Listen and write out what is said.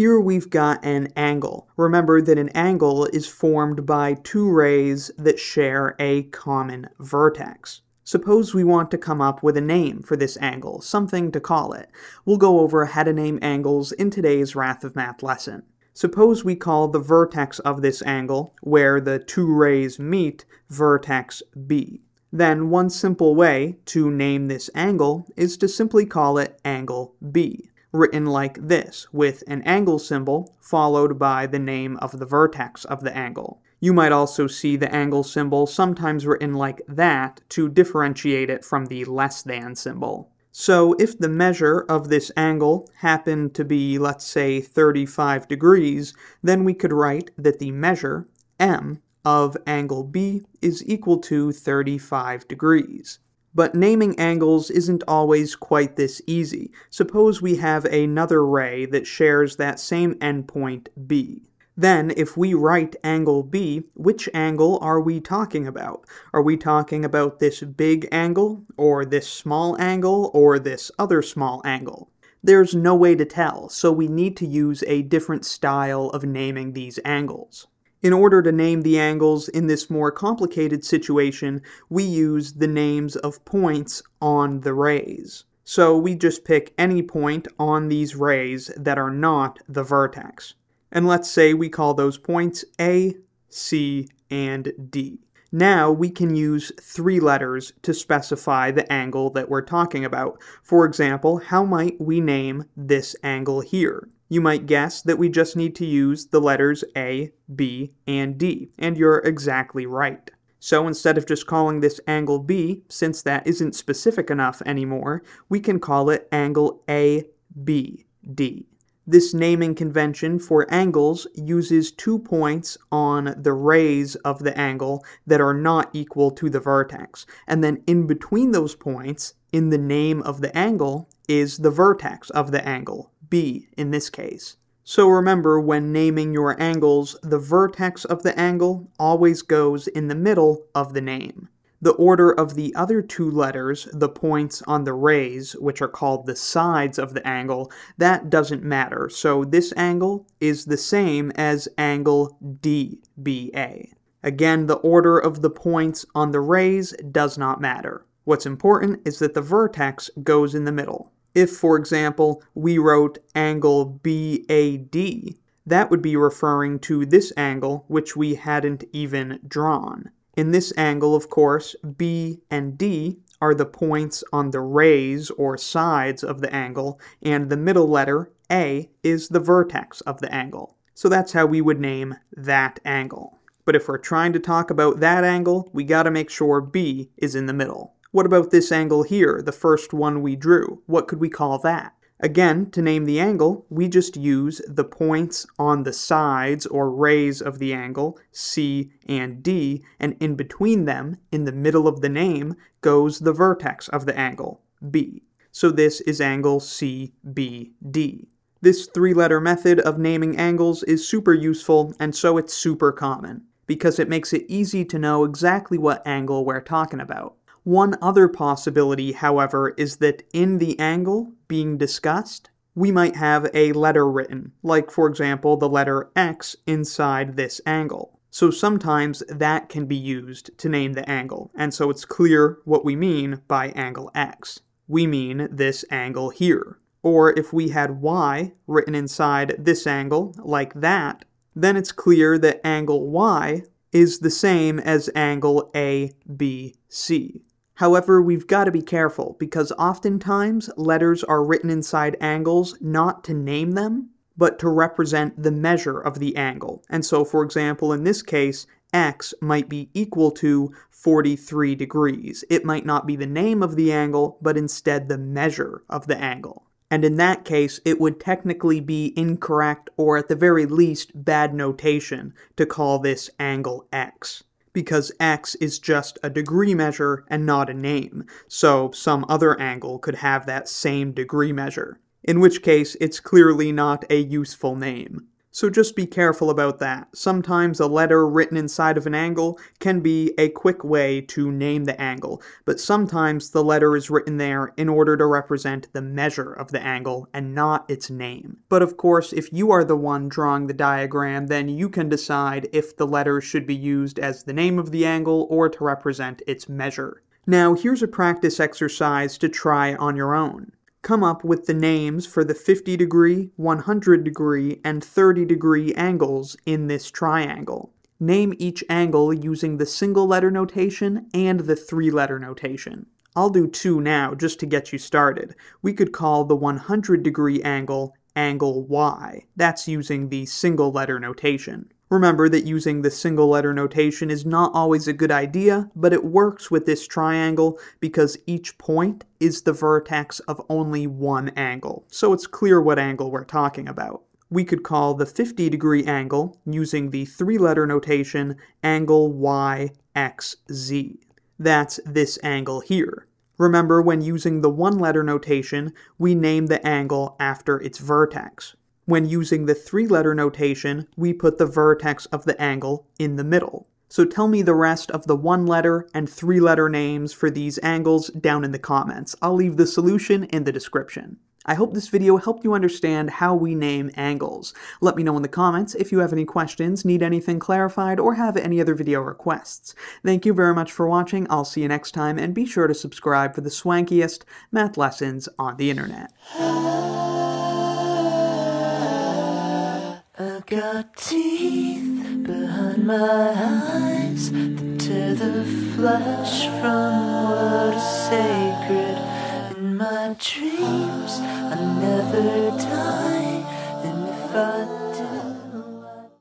Here we've got an angle. Remember that an angle is formed by two rays that share a common vertex. Suppose we want to come up with a name for this angle, something to call it. We'll go over how to name angles in today's Wrath of Math lesson. Suppose we call the vertex of this angle, where the two rays meet, vertex B. Then one simple way to name this angle is to simply call it angle B written like this, with an angle symbol followed by the name of the vertex of the angle. You might also see the angle symbol sometimes written like that to differentiate it from the less than symbol. So if the measure of this angle happened to be, let's say, 35 degrees, then we could write that the measure, m, of angle B is equal to 35 degrees. But naming angles isn't always quite this easy. Suppose we have another ray that shares that same endpoint b. Then, if we write angle B, which angle are we talking about? Are we talking about this big angle, or this small angle, or this other small angle? There's no way to tell, so we need to use a different style of naming these angles. In order to name the angles in this more complicated situation, we use the names of points on the rays. So we just pick any point on these rays that are not the vertex. And let's say we call those points A, C, and D. Now we can use three letters to specify the angle that we're talking about. For example, how might we name this angle here? You might guess that we just need to use the letters A, B, and D, and you're exactly right. So instead of just calling this angle B, since that isn't specific enough anymore, we can call it angle A, B, D. This naming convention for angles uses two points on the rays of the angle that are not equal to the vertex, and then in between those points, in the name of the angle, is the vertex of the angle, B in this case. So remember, when naming your angles, the vertex of the angle always goes in the middle of the name. The order of the other two letters, the points on the rays, which are called the sides of the angle, that doesn't matter. So this angle is the same as angle DBA. Again, the order of the points on the rays does not matter. What's important is that the vertex goes in the middle. If, for example, we wrote angle BAD, that would be referring to this angle, which we hadn't even drawn. In this angle, of course, B and D are the points on the rays or sides of the angle, and the middle letter, A, is the vertex of the angle. So that's how we would name that angle. But if we're trying to talk about that angle, we gotta make sure B is in the middle. What about this angle here, the first one we drew? What could we call that? Again, to name the angle, we just use the points on the sides or rays of the angle, C and D, and in between them, in the middle of the name, goes the vertex of the angle, B. So this is angle CBD. This three-letter method of naming angles is super useful, and so it's super common, because it makes it easy to know exactly what angle we're talking about. One other possibility, however, is that in the angle, being discussed, we might have a letter written, like for example the letter x inside this angle. So sometimes that can be used to name the angle, and so it's clear what we mean by angle x. We mean this angle here. Or if we had y written inside this angle, like that, then it's clear that angle y is the same as angle ABC. However, we've got to be careful because oftentimes letters are written inside angles not to name them, but to represent the measure of the angle. And so, for example, in this case, x might be equal to 43 degrees. It might not be the name of the angle, but instead the measure of the angle. And in that case, it would technically be incorrect or at the very least bad notation to call this angle x because x is just a degree measure and not a name, so some other angle could have that same degree measure, in which case it's clearly not a useful name. So just be careful about that. Sometimes a letter written inside of an angle can be a quick way to name the angle, but sometimes the letter is written there in order to represent the measure of the angle and not its name. But of course, if you are the one drawing the diagram, then you can decide if the letter should be used as the name of the angle or to represent its measure. Now, here's a practice exercise to try on your own come up with the names for the 50 degree, 100 degree, and 30 degree angles in this triangle. Name each angle using the single letter notation and the three letter notation. I'll do two now just to get you started. We could call the 100 degree angle angle y. That's using the single letter notation. Remember that using the single letter notation is not always a good idea, but it works with this triangle because each point is the vertex of only one angle, so it's clear what angle we're talking about. We could call the 50 degree angle, using the three letter notation, angle YXZ. That's this angle here. Remember, when using the one letter notation, we name the angle after its vertex. When using the three-letter notation, we put the vertex of the angle in the middle. So tell me the rest of the one-letter and three-letter names for these angles down in the comments. I'll leave the solution in the description. I hope this video helped you understand how we name angles. Let me know in the comments if you have any questions, need anything clarified, or have any other video requests. Thank you very much for watching, I'll see you next time, and be sure to subscribe for the swankiest math lessons on the internet. got teeth behind my eyes that tear the flesh from what is sacred. In my dreams, I never die, and if I